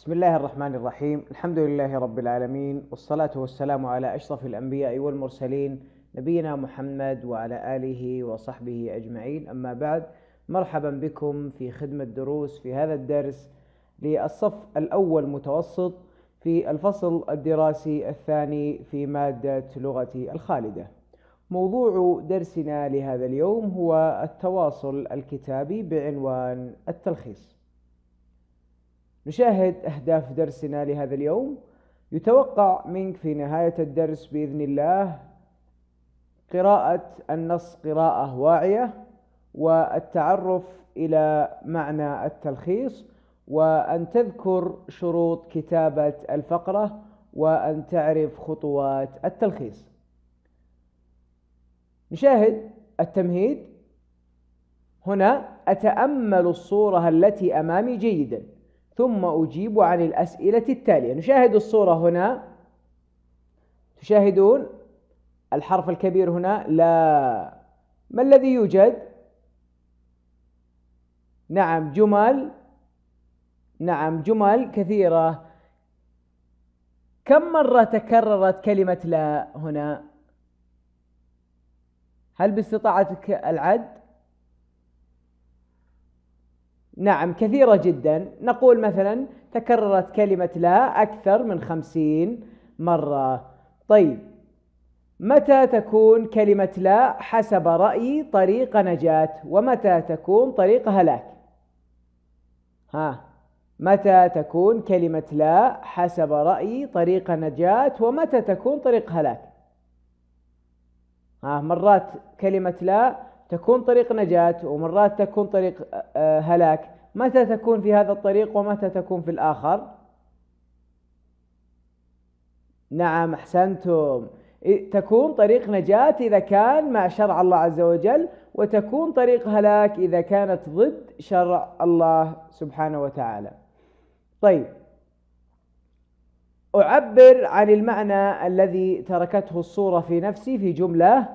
بسم الله الرحمن الرحيم الحمد لله رب العالمين والصلاة والسلام على أشرف الأنبياء والمرسلين نبينا محمد وعلى آله وصحبه أجمعين أما بعد مرحبا بكم في خدمة دروس في هذا الدرس للصف الأول متوسط في الفصل الدراسي الثاني في مادة لغة الخالدة موضوع درسنا لهذا اليوم هو التواصل الكتابي بعنوان التلخيص نشاهد أهداف درسنا لهذا اليوم يتوقع منك في نهاية الدرس بإذن الله قراءة النص قراءة واعية والتعرف إلى معنى التلخيص وأن تذكر شروط كتابة الفقرة وأن تعرف خطوات التلخيص نشاهد التمهيد هنا أتأمل الصورة التي أمامي جيداً ثم أجيب عن الأسئلة التالية نشاهد الصورة هنا تشاهدون الحرف الكبير هنا لا ما الذي يوجد نعم جمل نعم جمل كثيرة كم مرة تكررت كلمة لا هنا هل باستطاعتك العد نعم كثيرة جدا نقول مثلا تكررت كلمة لا أكثر من خمسين مرة طيب متى تكون كلمة لا حسب رأيي طريق نجاة ومتى تكون طريق هلاك ها متى تكون كلمة لا حسب رأيي طريق نجاة ومتى تكون طريق هلاك ها مرات كلمة لا تكون طريق نجاة ومرات تكون طريق آه، آه، هلاك متى تكون في هذا الطريق ومتى تكون في الآخر نعم أحسنتم تكون طريق نجاة إذا كان مع شرع الله عز وجل وتكون طريق هلاك إذا كانت ضد شرع الله سبحانه وتعالى طيب أعبر عن المعنى الذي تركته الصورة في نفسي في جملة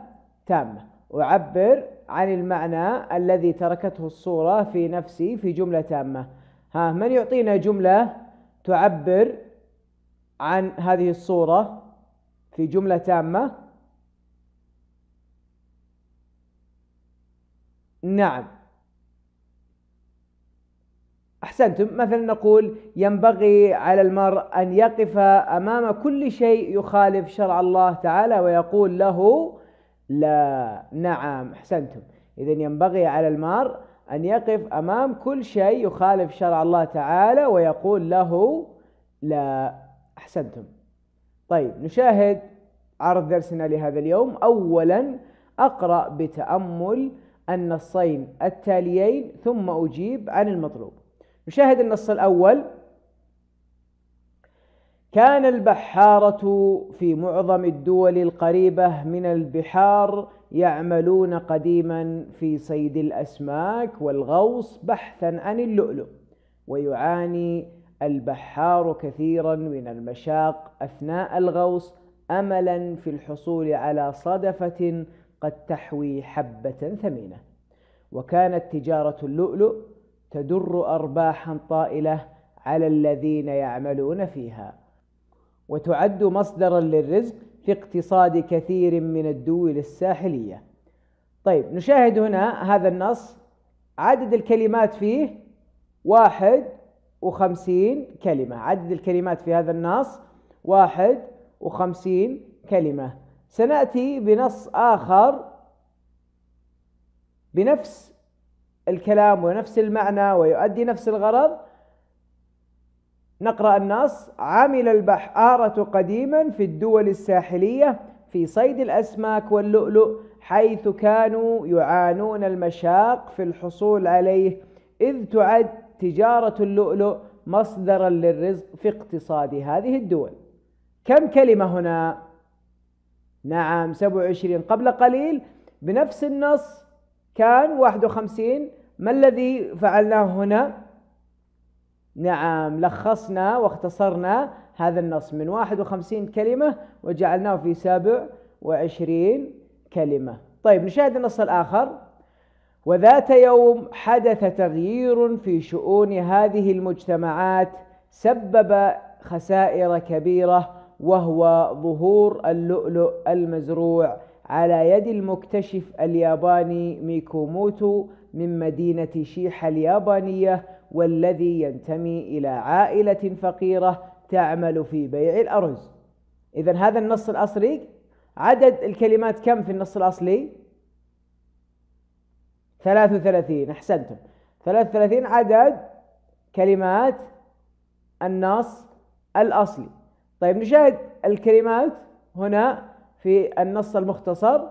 تامة أعبر عن المعنى الذي تركته الصورة في نفسي في جملة تامة ها من يعطينا جملة تعبر عن هذه الصورة في جملة تامة نعم أحسنتم مثلا نقول ينبغي على المرء أن يقف أمام كل شيء يخالف شرع الله تعالى ويقول له لا نعم احسنتم اذا ينبغي على المار ان يقف امام كل شيء يخالف شرع الله تعالى ويقول له لا احسنتم طيب نشاهد عرض درسنا لهذا اليوم اولا اقرا بتامل النصين التاليين ثم اجيب عن المطلوب نشاهد النص الاول كان البحارة في معظم الدول القريبة من البحار يعملون قديما في صيد الأسماك والغوص بحثا عن اللؤلؤ ويعاني البحار كثيرا من المشاق أثناء الغوص أملا في الحصول على صدفة قد تحوي حبة ثمينة وكانت تجارة اللؤلؤ تدر أرباحا طائلة على الذين يعملون فيها وتعد مصدرا للرزق في اقتصاد كثير من الدول الساحلية طيب نشاهد هنا هذا النص عدد الكلمات فيه واحد وخمسين كلمة عدد الكلمات في هذا النص واحد وخمسين كلمة سنأتي بنص آخر بنفس الكلام ونفس المعنى ويؤدي نفس الغرض نقرأ النص عمل البحارة قديما في الدول الساحلية في صيد الأسماك واللؤلؤ حيث كانوا يعانون المشاق في الحصول عليه إذ تعد تجارة اللؤلؤ مصدرا للرزق في اقتصاد هذه الدول كم كلمة هنا؟ نعم 27 قبل قليل بنفس النص كان 51 ما الذي فعلناه هنا؟ نعم لخصنا واختصرنا هذا النص من 51 كلمة وجعلناه في 27 كلمة طيب نشاهد النص الآخر وذات يوم حدث تغيير في شؤون هذه المجتمعات سبب خسائر كبيرة وهو ظهور اللؤلؤ المزروع على يد المكتشف الياباني ميكوموتو من مدينة شيحة اليابانية والذي ينتمي إلى عائلة فقيرة تعمل في بيع الأرز إذا هذا النص الأصلي عدد الكلمات كم في النص الأصلي 33 أحسنتم 33 عدد كلمات النص الأصلي طيب نشاهد الكلمات هنا في النص المختصر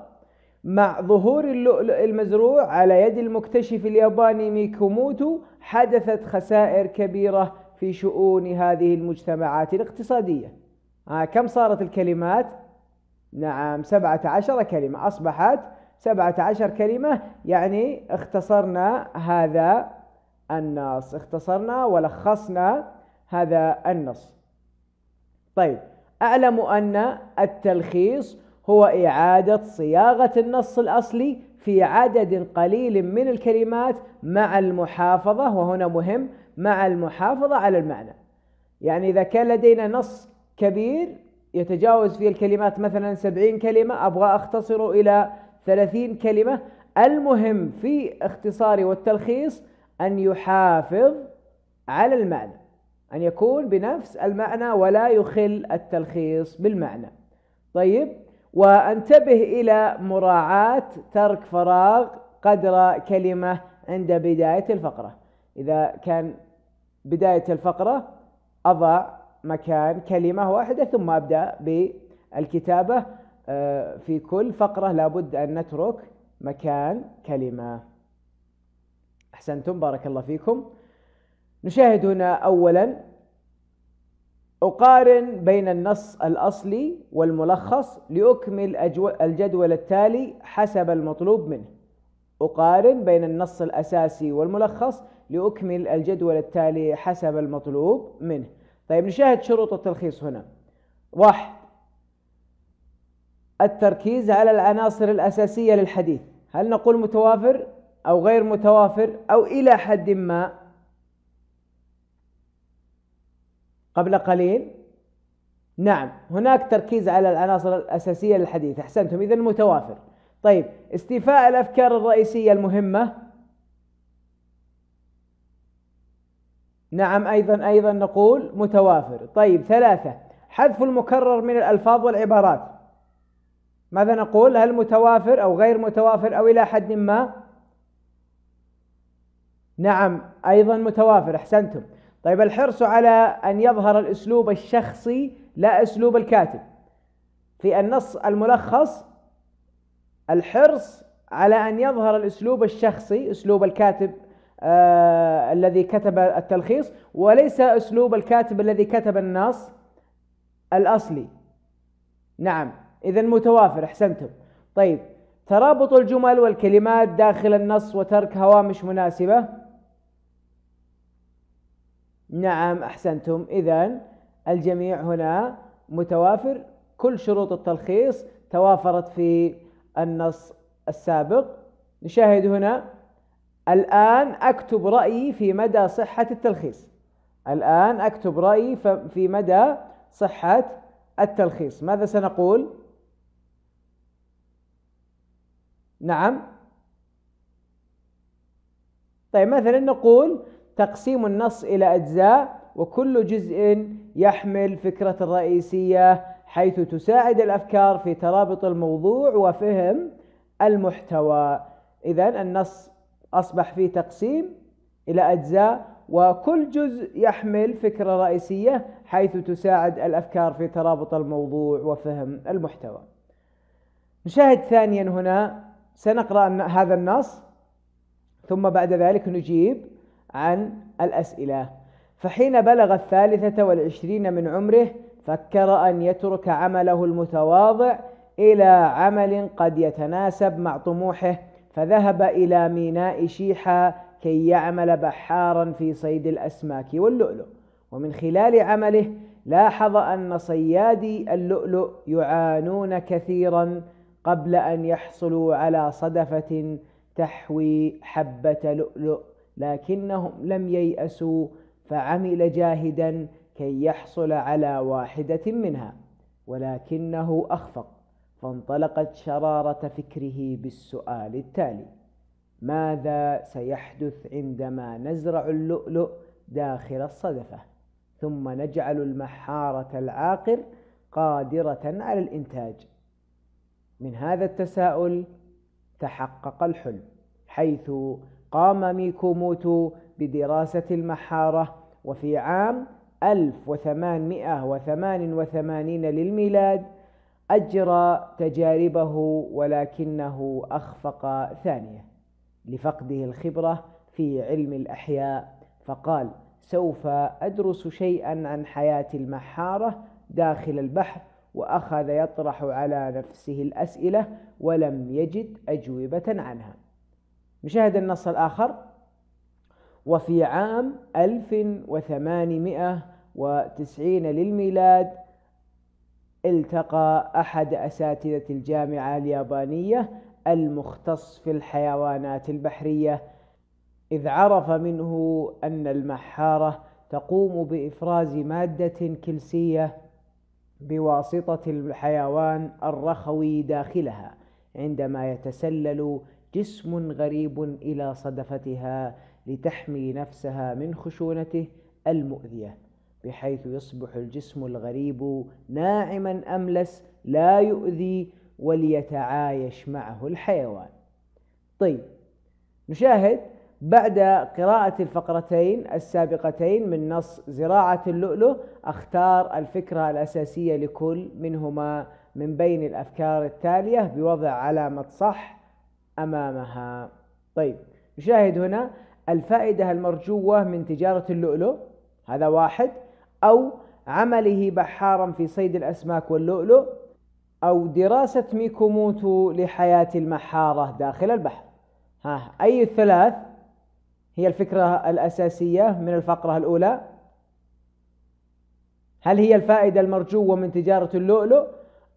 مع ظهور اللؤلؤ المزروع على يد المكتشف الياباني ميكوموتو حدثت خسائر كبيرة في شؤون هذه المجتمعات الاقتصادية آه كم صارت الكلمات؟ نعم 17 كلمة أصبحت 17 كلمة يعني اختصرنا هذا النص اختصرنا ولخصنا هذا النص طيب أعلم أن التلخيص هو إعادة صياغة النص الأصلي في عدد قليل من الكلمات مع المحافظة وهنا مهم مع المحافظة على المعنى يعني إذا كان لدينا نص كبير يتجاوز فيه الكلمات مثلا سبعين كلمة أبغى أختصره إلى ثلاثين كلمة المهم في اختصاري والتلخيص أن يحافظ على المعنى أن يكون بنفس المعنى ولا يخل التلخيص بالمعنى طيب وانتبه إلى مراعاة ترك فراغ قدر كلمة عند بداية الفقرة إذا كان بداية الفقرة أضع مكان كلمة واحدة ثم أبدأ بالكتابة آه، في كل فقرة لابد أن نترك مكان كلمة أحسنتم بارك الله فيكم نشاهد هنا أولا أقارن بين النص الأصلي والملخص لأكمل الجدول التالي حسب المطلوب منه أقارن بين النص الأساسي والملخص لأكمل الجدول التالي حسب المطلوب منه طيب نشاهد شروط التلخيص هنا واحد التركيز على العناصر الأساسية للحديث هل نقول متوافر أو غير متوافر أو إلى حد ما قبل قليل نعم هناك تركيز على العناصر الأساسية للحديث أحسنتم إذا متوافر طيب استيفاء الأفكار الرئيسية المهمة نعم أيضا أيضا نقول متوافر طيب ثلاثة حذف المكرر من الألفاظ والعبارات ماذا نقول هل متوافر أو غير متوافر أو إلى حد ما نعم أيضا متوافر أحسنتم طيب الحرص على أن يظهر الأسلوب الشخصي لا أسلوب الكاتب في النص الملخص الحرص على أن يظهر الأسلوب الشخصي أسلوب الكاتب آه الذي كتب التلخيص وليس أسلوب الكاتب الذي كتب النص الأصلي نعم إذا متوافر أحسنتم طيب ترابط الجمل والكلمات داخل النص وترك هوامش مناسبة نعم احسنتم اذا الجميع هنا متوافر كل شروط التلخيص توافرت في النص السابق نشاهد هنا الآن أكتب رأيي في مدى صحة التلخيص الآن أكتب رأيي في مدى صحة التلخيص ماذا سنقول؟ نعم طيب مثلا نقول تقسيم النص إلى أجزاء وكل جزء يحمل فكرة رئيسية حيث تساعد الأفكار في ترابط الموضوع وفهم المحتوى إذا النص أصبح فيه تقسيم إلى أجزاء وكل جزء يحمل فكرة رئيسية حيث تساعد الأفكار في ترابط الموضوع وفهم المحتوى نشاهد ثانيا هنا سنقرأ هذا النص ثم بعد ذلك نجيب عن الأسئلة فحين بلغ الثالثة والعشرين من عمره فكر أن يترك عمله المتواضع إلى عمل قد يتناسب مع طموحه فذهب إلى ميناء شيحة كي يعمل بحارا في صيد الأسماك واللؤلؤ ومن خلال عمله لاحظ أن صيادي اللؤلؤ يعانون كثيرا قبل أن يحصلوا على صدفة تحوي حبة لؤلؤ لكنهم لم ييأسوا فعمل جاهدا كي يحصل على واحدة منها ولكنه أخفق فانطلقت شرارة فكره بالسؤال التالي ماذا سيحدث عندما نزرع اللؤلؤ داخل الصدفة ثم نجعل المحارة العاقر قادرة على الإنتاج من هذا التساؤل تحقق الحلم حيث قام ميكوموتو بدراسة المحارة وفي عام 1888 للميلاد أجرى تجاربه ولكنه أخفق ثانية لفقده الخبرة في علم الأحياء فقال سوف أدرس شيئا عن حياة المحارة داخل البحر وأخذ يطرح على نفسه الأسئلة ولم يجد أجوبة عنها نشاهد النص الآخر وفي عام 1890 للميلاد التقى أحد أساتذة الجامعة اليابانية المختص في الحيوانات البحرية إذ عرف منه أن المحارة تقوم بإفراز مادة كلسية بواسطة الحيوان الرخوي داخلها عندما يتسلل جسم غريب إلى صدفتها لتحمي نفسها من خشونته المؤذية بحيث يصبح الجسم الغريب ناعما أملس لا يؤذي وليتعايش معه الحيوان طيب نشاهد بعد قراءة الفقرتين السابقتين من نص زراعة اللؤلؤ اختار الفكرة الأساسية لكل منهما من بين الأفكار التالية بوضع علامة صح أمامها طيب نشاهد هنا الفائدة المرجوة من تجارة اللؤلؤ هذا واحد أو عمله بحارا في صيد الأسماك واللؤلؤ أو دراسة ميكوموتو لحياة المحارة داخل البحر ها أي الثلاث هي الفكرة الأساسية من الفقرة الأولى هل هي الفائدة المرجوة من تجارة اللؤلؤ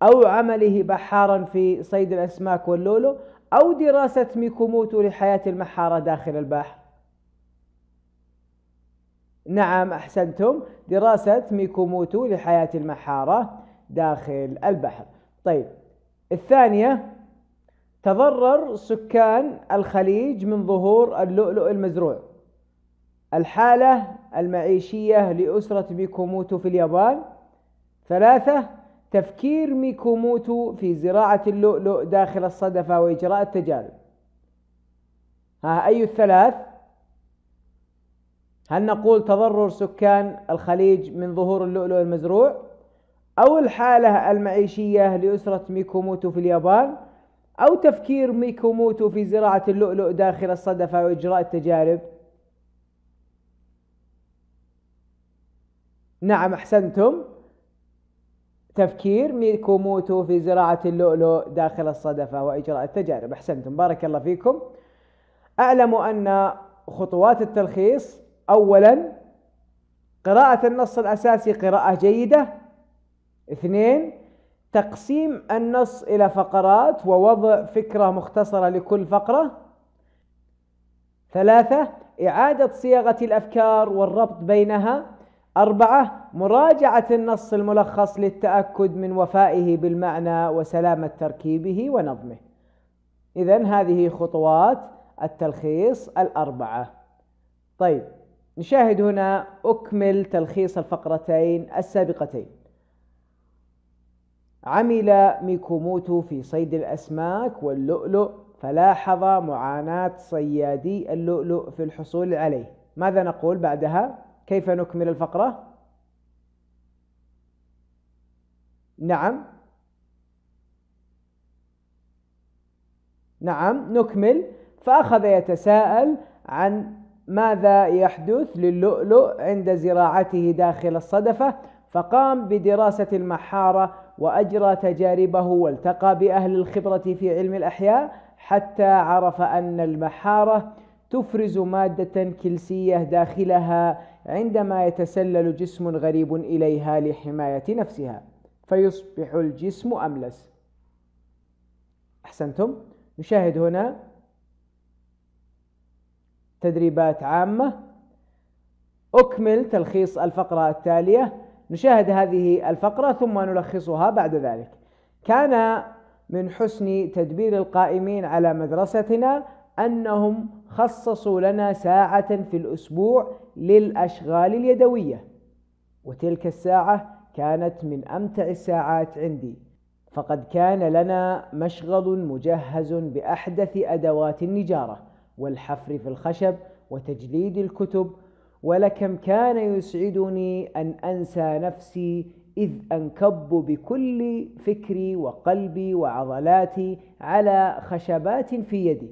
أو عمله بحارا في صيد الأسماك واللؤلؤ أو دراسة ميكوموتو لحياة المحارة داخل البحر نعم أحسنتم دراسة ميكوموتو لحياة المحارة داخل البحر طيب الثانية تضرر سكان الخليج من ظهور اللؤلؤ المزروع الحالة المعيشية لأسرة ميكوموتو في اليابان ثلاثة تفكير ميكوموتو في زراعة اللؤلؤ داخل الصدفة وإجراء التجارب ها أي الثلاث هل نقول تضرر سكان الخليج من ظهور اللؤلؤ المزروع أو الحالة المعيشية لأسرة ميكوموتو في اليابان أو تفكير ميكوموتو في زراعة اللؤلؤ داخل الصدفة وإجراء التجارب نعم أحسنتم تفكير ميكوموتو في زراعة اللؤلؤ داخل الصدفة وإجراء التجارب أحسنتم بارك الله فيكم أعلم أن خطوات التلخيص أولا قراءة النص الأساسي قراءة جيدة اثنين تقسيم النص إلى فقرات ووضع فكرة مختصرة لكل فقرة ثلاثة إعادة صياغة الأفكار والربط بينها أربعة مراجعة النص الملخص للتأكد من وفائه بالمعنى وسلامة تركيبه ونظمه إذا هذه خطوات التلخيص الأربعة طيب نشاهد هنا أكمل تلخيص الفقرتين السابقتين عمل ميكوموتو في صيد الأسماك واللؤلؤ فلاحظ معاناة صيادي اللؤلؤ في الحصول عليه ماذا نقول بعدها؟ كيف نكمل الفقرة؟ نعم نعم نكمل فأخذ يتساءل عن ماذا يحدث للؤلؤ عند زراعته داخل الصدفة فقام بدراسة المحارة وأجرى تجاربه والتقى بأهل الخبرة في علم الأحياء حتى عرف أن المحارة تفرز مادة كلسية داخلها عندما يتسلل جسم غريب إليها لحماية نفسها فيصبح الجسم أملس أحسنتم نشاهد هنا تدريبات عامة أكمل تلخيص الفقرة التالية نشاهد هذه الفقرة ثم نلخصها بعد ذلك كان من حسن تدبير القائمين على مدرستنا أنهم خصصوا لنا ساعة في الأسبوع للأشغال اليدوية وتلك الساعة كانت من أمتع الساعات عندي فقد كان لنا مشغل مجهز بأحدث أدوات النجارة والحفر في الخشب وتجليد الكتب ولكم كان يسعدني أن أنسى نفسي إذ أنكب بكل فكري وقلبي وعضلاتي على خشبات في يدي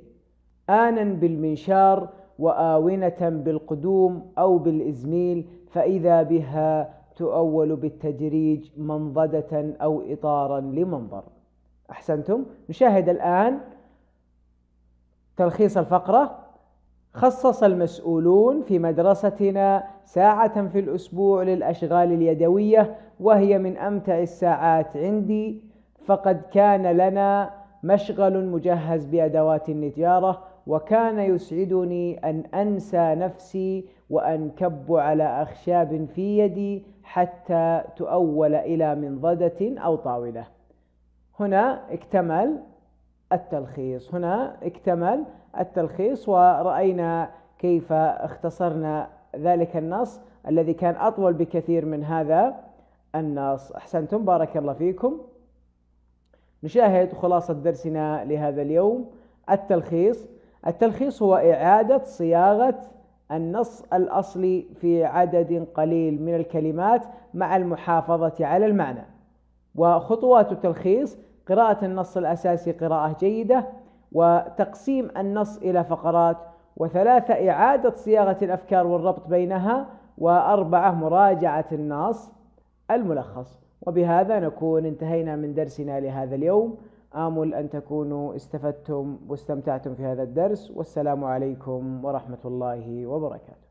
آنا بالمنشار وآونة بالقدوم أو بالإزميل فإذا بها تؤول بالتدريج منضدة أو إطارا لمنظر أحسنتم نشاهد الآن تلخيص الفقرة خصص المسؤولون في مدرستنا ساعة في الأسبوع للأشغال اليدوية وهي من أمتع الساعات عندي فقد كان لنا مشغل مجهز بأدوات النجارة وكان يسعدني أن أنسى نفسي وأنكب على أخشاب في يدي حتى تؤول إلى منضدة أو طاولة هنا اكتمل التلخيص هنا اكتمل التلخيص ورأينا كيف اختصرنا ذلك النص الذي كان أطول بكثير من هذا النص أحسنتم بارك الله فيكم نشاهد خلاصة درسنا لهذا اليوم التلخيص التلخيص هو إعادة صياغة النص الأصلي في عدد قليل من الكلمات مع المحافظة على المعنى وخطوات التلخيص قراءة النص الأساسي قراءة جيدة وتقسيم النص إلى فقرات وثلاثة إعادة صياغة الأفكار والربط بينها وأربعة مراجعة النص الملخص وبهذا نكون انتهينا من درسنا لهذا اليوم آمل أن تكونوا استفدتم واستمتعتم في هذا الدرس والسلام عليكم ورحمة الله وبركاته